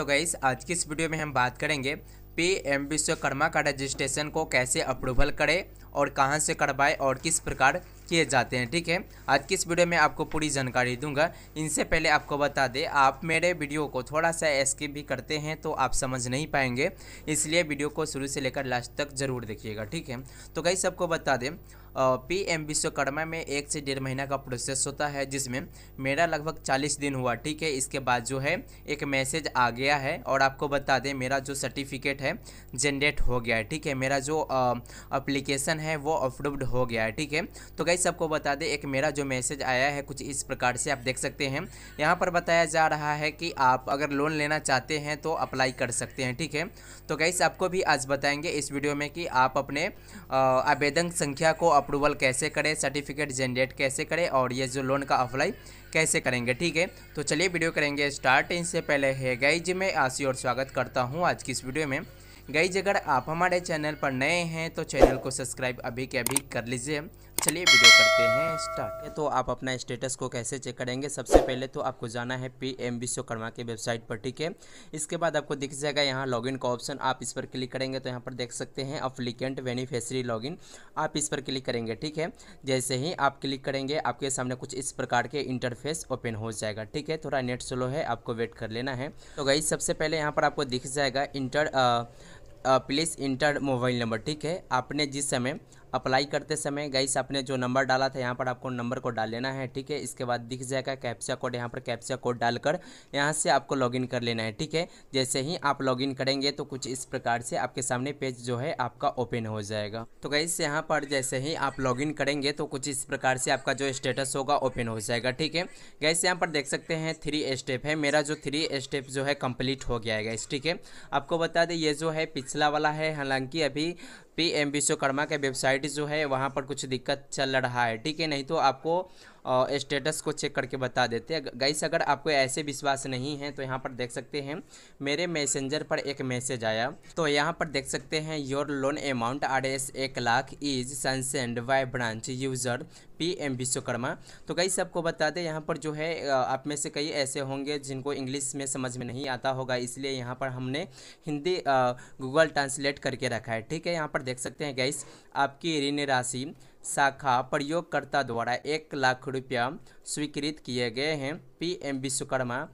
तो गईस आज की इस वीडियो में हम बात करेंगे पी एम विश्वकर्मा का रजिस्ट्रेशन को कैसे अप्रूवल करें और कहाँ से करवाएं और किस प्रकार किए जाते हैं ठीक है आज की इस वीडियो में आपको पूरी जानकारी दूंगा इनसे पहले आपको बता दें आप मेरे वीडियो को थोड़ा सा स्किप भी करते हैं तो आप समझ नहीं पाएंगे इसलिए वीडियो को शुरू से लेकर लास्ट तक ज़रूर देखिएगा ठीक है तो गई सबको बता दें पी एम विश्वकर्मा में एक से डेढ़ महीना का प्रोसेस होता है जिसमें मेरा लगभग चालीस दिन हुआ ठीक है इसके बाद जो है एक मैसेज आ गया है और आपको बता दें मेरा जो सर्टिफिकेट है जनरेट हो गया है ठीक है मेरा जो अप्लीकेशन है वो अप्रूव्ड हो गया है ठीक है तो गई सबको बता दें एक मेरा जो मैसेज आया है कुछ इस प्रकार से आप देख सकते हैं यहाँ पर बताया जा रहा है कि आप अगर लोन लेना चाहते हैं तो अप्लाई कर सकते हैं ठीक है तो गई आपको भी आज बताएंगे इस वीडियो में कि आप अपने आवेदन संख्या को अप्रूवल कैसे करें सर्टिफिकेट जनरेट कैसे करें और ये जो लोन का अप्लाई कैसे करेंगे ठीक है तो चलिए वीडियो करेंगे स्टार्ट इनसे पहले है गई जी मैं आशी और स्वागत करता हूँ आज की इस वीडियो में जी अगर आप हमारे चैनल पर नए हैं तो चैनल को सब्सक्राइब अभी के अभी कर लीजिए चलिए वीडियो करते हैं स्टार्ट तो आप अपना स्टेटस को कैसे चेक करेंगे सबसे पहले तो आपको जाना है पी एम विश्वकर्मा की वेबसाइट पर ठीक है इसके बाद आपको दिख जाएगा यहाँ लॉगिन का ऑप्शन आप इस पर क्लिक करेंगे तो यहाँ पर देख सकते हैं अप्लीकेंट बेनिफिशरी लॉगिन आप इस पर क्लिक करेंगे ठीक है जैसे ही आप क्लिक करेंगे आपके सामने कुछ इस प्रकार के इंटरफेस ओपन हो जाएगा ठीक है थोड़ा नेट स्लो है आपको वेट कर लेना है तो गई सबसे पहले यहाँ पर आपको दिख जाएगा enter please enter mobile number ठीक है आपने जिस समय अप्लाई करते समय गाइस आपने जो नंबर डाला था यहाँ पर आपको नंबर को डाल लेना है ठीक है इसके बाद दिख जाएगा कैप्चा कोड यहाँ पर कैप्चा कोड डालकर यहाँ से आपको लॉगिन कर लेना है ठीक है जैसे ही आप लॉगिन करेंगे तो कुछ इस प्रकार से आपके सामने पेज जो है आपका ओपन हो जाएगा तो गाइस यहाँ पर जैसे ही आप लॉगिन करेंगे तो कुछ इस प्रकार से आपका जो स्टेटस होगा ओपन हो जाएगा ठीक है गाइस यहाँ पर देख सकते हैं थ्री स्टेप है मेरा जो थ्री स्टेप जो है कम्प्लीट हो गया है गाइस ठीक है आपको बता दें ये जो है पिछला वाला है हालांकि अभी पी एम विश्वकर्मा के वेबसाइट जो है वहाँ पर कुछ दिक्कत चल रहा है ठीक है नहीं तो आपको स्टेटस को चेक करके बता देते हैं गाइस अगर आपको ऐसे विश्वास नहीं है तो यहाँ पर देख सकते हैं मेरे मैसेंजर पर एक मैसेज आया तो यहाँ पर देख सकते हैं your loan amount R S एक lakh is sanctioned by branch user P M Vishwakarma तो गाइस आपको बता दें यहाँ पर जो है आप में से कई ऐसे होंगे जिनको इंग्लिश में समझ में नहीं आता होगा इसलिए यहाँ पर हमने हिंदी गूगल ट्रांसलेट करके रखा है ठीक है यहाँ पर देख सकते हैं गाइस आपकी ऋण राशि शाखा प्रयोगकर्ता द्वारा एक लाख रुपया स्वीकृत किए गए हैं PM Vishwakarma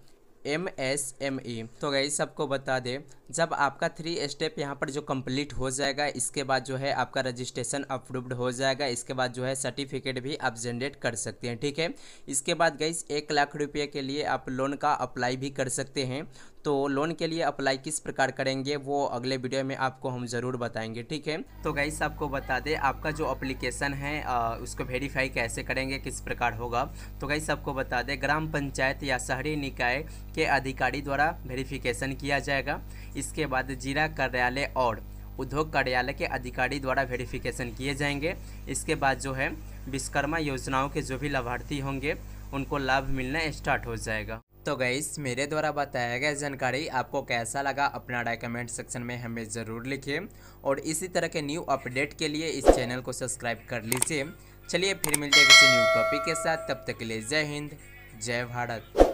M S M E तो गई सबको बता दें जब आपका थ्री स्टेप यहाँ पर जो कंप्लीट हो जाएगा इसके बाद जो है आपका रजिस्ट्रेशन अप्रूव्ड हो जाएगा इसके बाद जो है सर्टिफिकेट भी आप जनरेट कर सकते हैं ठीक है इसके बाद गई एक लाख रुपये के लिए आप लोन का अप्लाई भी कर सकते हैं तो लोन के लिए अप्लाई किस प्रकार करेंगे वो अगले वीडियो में आपको हम ज़रूर बताएंगे ठीक है तो गाइस आपको बता दें आपका जो अप्लीकेशन है आ, उसको वेरीफाई कैसे करेंगे किस प्रकार होगा तो गाइस आपको बता दें ग्राम पंचायत या शहरी निकाय के अधिकारी द्वारा वेरीफिकेशन किया जाएगा इसके बाद जिला कार्यालय और उद्योग कार्यालय के अधिकारी द्वारा वेरिफिकेशन किए जाएंगे इसके बाद जो है विश्वकर्मा योजनाओं के जो भी लाभार्थी होंगे उनको लाभ मिलना स्टार्ट हो जाएगा तो गईस मेरे द्वारा बताया गया जानकारी आपको कैसा लगा अपना राय कमेंट सेक्शन में हमें ज़रूर लिखिए और इसी तरह के न्यू अपडेट के लिए इस चैनल को सब्सक्राइब कर लीजिए चलिए फिर मिलते हैं किसी न्यू टॉपिक के साथ तब तक के लिए जय हिंद जय भारत